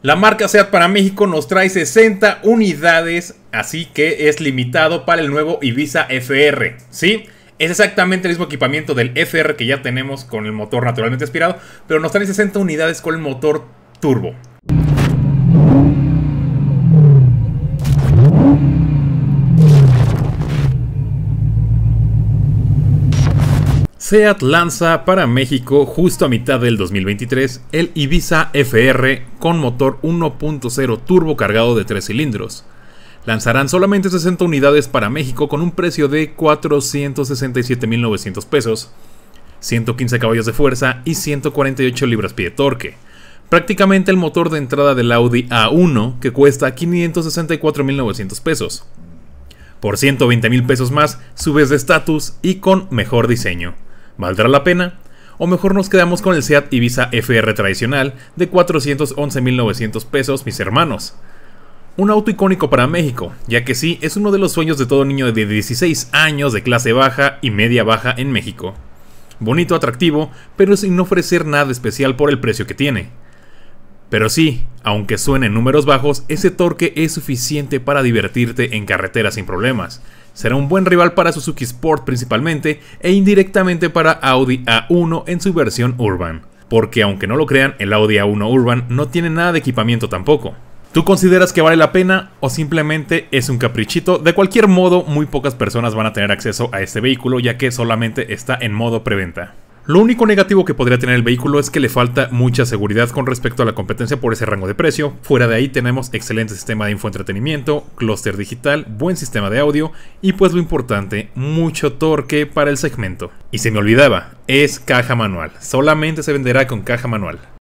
La marca SEAT para México nos trae 60 unidades, así que es limitado para el nuevo Ibiza FR, ¿sí? Es exactamente el mismo equipamiento del FR que ya tenemos con el motor naturalmente aspirado, pero nos trae 60 unidades con el motor turbo, SEAT lanza para México justo a mitad del 2023 el Ibiza FR con motor 1.0 turbo cargado de 3 cilindros. Lanzarán solamente 60 unidades para México con un precio de 467.900 pesos, 115 caballos de fuerza y 148 libras-pie de torque. Prácticamente el motor de entrada del Audi A1 que cuesta 564.900 pesos. Por 120.000 pesos más subes de estatus y con mejor diseño. ¿Valdrá la pena? O mejor nos quedamos con el SEAT Ibiza FR tradicional de 411.900 pesos, mis hermanos. Un auto icónico para México, ya que sí, es uno de los sueños de todo niño de 16 años de clase baja y media baja en México. Bonito, atractivo, pero sin ofrecer nada especial por el precio que tiene. Pero sí, aunque suene en números bajos, ese torque es suficiente para divertirte en carretera sin problemas, Será un buen rival para Suzuki Sport principalmente e indirectamente para Audi A1 en su versión Urban. Porque aunque no lo crean, el Audi A1 Urban no tiene nada de equipamiento tampoco. ¿Tú consideras que vale la pena o simplemente es un caprichito? De cualquier modo, muy pocas personas van a tener acceso a este vehículo ya que solamente está en modo preventa. Lo único negativo que podría tener el vehículo es que le falta mucha seguridad con respecto a la competencia por ese rango de precio. Fuera de ahí tenemos excelente sistema de infoentretenimiento, clúster digital, buen sistema de audio y pues lo importante, mucho torque para el segmento. Y se me olvidaba, es caja manual, solamente se venderá con caja manual.